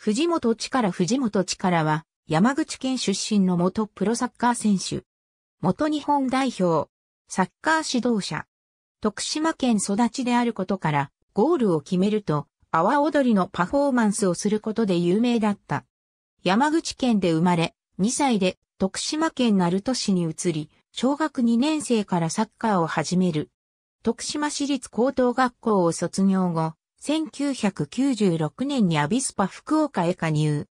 藤本力藤本力は、山口県出身の元プロサッカー選手。元日本代表、サッカー指導者。徳島県育ちであることから、ゴールを決めると、阿波踊りのパフォーマンスをすることで有名だった。山口県で生まれ、2歳で徳島県鳴門市に移り、小学2年生からサッカーを始める。徳島市立高等学校を卒業後、1996年にアビスパ福岡へ加入。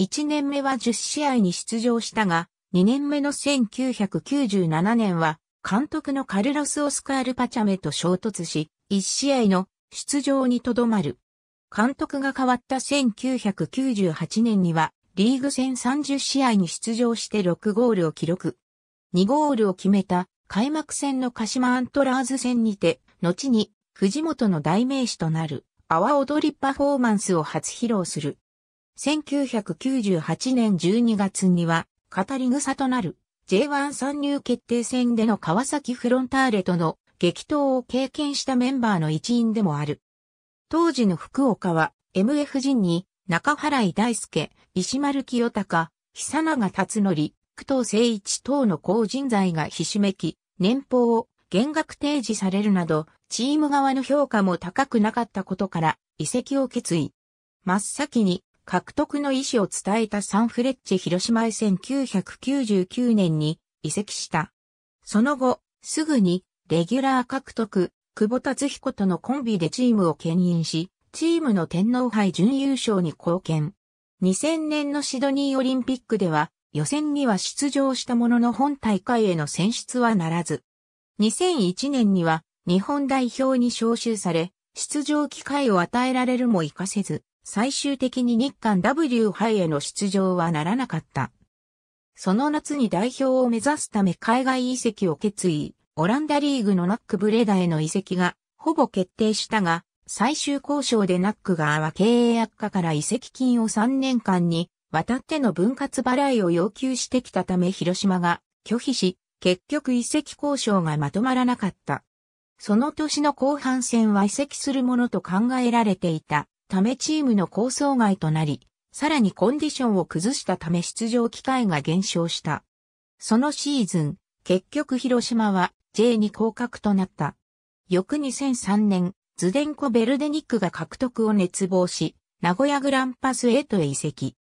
1年目は10試合に出場したが、2年目の1997年は、監督のカルロス・オスカール・パチャメと衝突し、1試合の出場にとどまる。監督が変わった1998年には、リーグ戦30試合に出場して6ゴールを記録。2ゴールを決めた開幕戦の鹿島アントラーズ戦にて、後に藤本の代名詞となる、阿波踊りパフォーマンスを初披露する。1998年12月には、語り草となる J1 参入決定戦での川崎フロンターレとの激闘を経験したメンバーの一員でもある。当時の福岡は MF 陣に中原井大輔、石丸清隆、久永達則、工藤誠一等の高人材がひしめき、年俸を減額提示されるなど、チーム側の評価も高くなかったことから、移籍を決意。真っ先に、獲得の意思を伝えたサンフレッチェ広島へ1999年に移籍した。その後、すぐに、レギュラー獲得、久保達彦とのコンビでチームを牽引し、チームの天皇杯準優勝に貢献。2000年のシドニーオリンピックでは、予選には出場したものの本大会への選出はならず、2001年には日本代表に招集され、出場機会を与えられるも活かせず、最終的に日韓 W 杯への出場はならなかった。その夏に代表を目指すため海外移籍を決意、オランダリーグのナックブレダへの移籍がほぼ決定したが、最終交渉でナック側は経営悪化から移籍金を3年間に渡っての分割払いを要求してきたため広島が拒否し、結局遺跡交渉がまとまらなかった。その年の後半戦は移籍するものと考えられていたためチームの構想外となり、さらにコンディションを崩したため出場機会が減少した。そのシーズン、結局広島は J に降格となった。翌2003年、ズデンコ・ベルデニックが獲得を熱望し、名古屋グランパスへと移籍。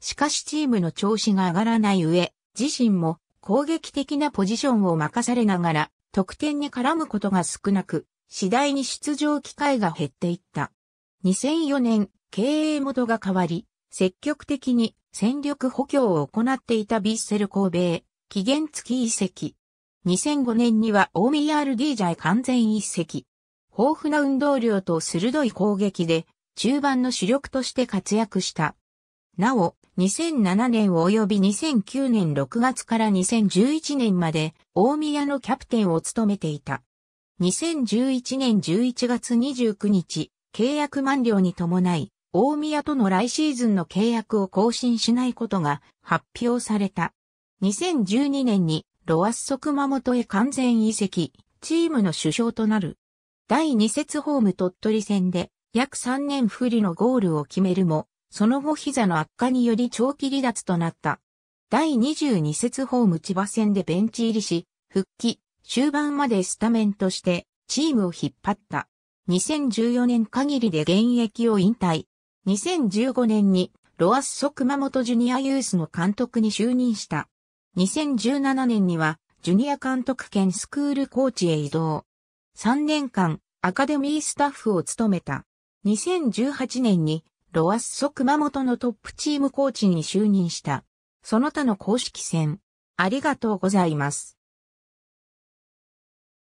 しかしチームの調子が上がらない上、自身も攻撃的なポジションを任されながら、得点に絡むことが少なく、次第に出場機会が減っていった。2004年、経営元が変わり、積極的に戦力補強を行っていたビッセル神戸、へ、期限付き移籍。2005年には大宮 r d ジャ完全移籍。豊富な運動量と鋭い攻撃で、中盤の主力として活躍した。なお、2007年及び2009年6月から2011年まで大宮のキャプテンを務めていた。2011年11月29日、契約満了に伴い、大宮との来シーズンの契約を更新しないことが発表された。2012年にロアッソ熊本へ完全移籍、チームの首相となる。第2節ホーム鳥取戦で約3年不利のゴールを決めるも、その後膝の悪化により長期離脱となった。第22節ホーム千葉戦でベンチ入りし、復帰、終盤までスタメンとしてチームを引っ張った。2014年限りで現役を引退。2015年にロアッソ熊本ジュニアユースの監督に就任した。2017年にはジュニア監督兼スクールコーチへ移動。3年間アカデミースタッフを務めた。2018年にロアッソ熊本のトップチームコーチに就任した。その他の公式戦、ありがとうございます。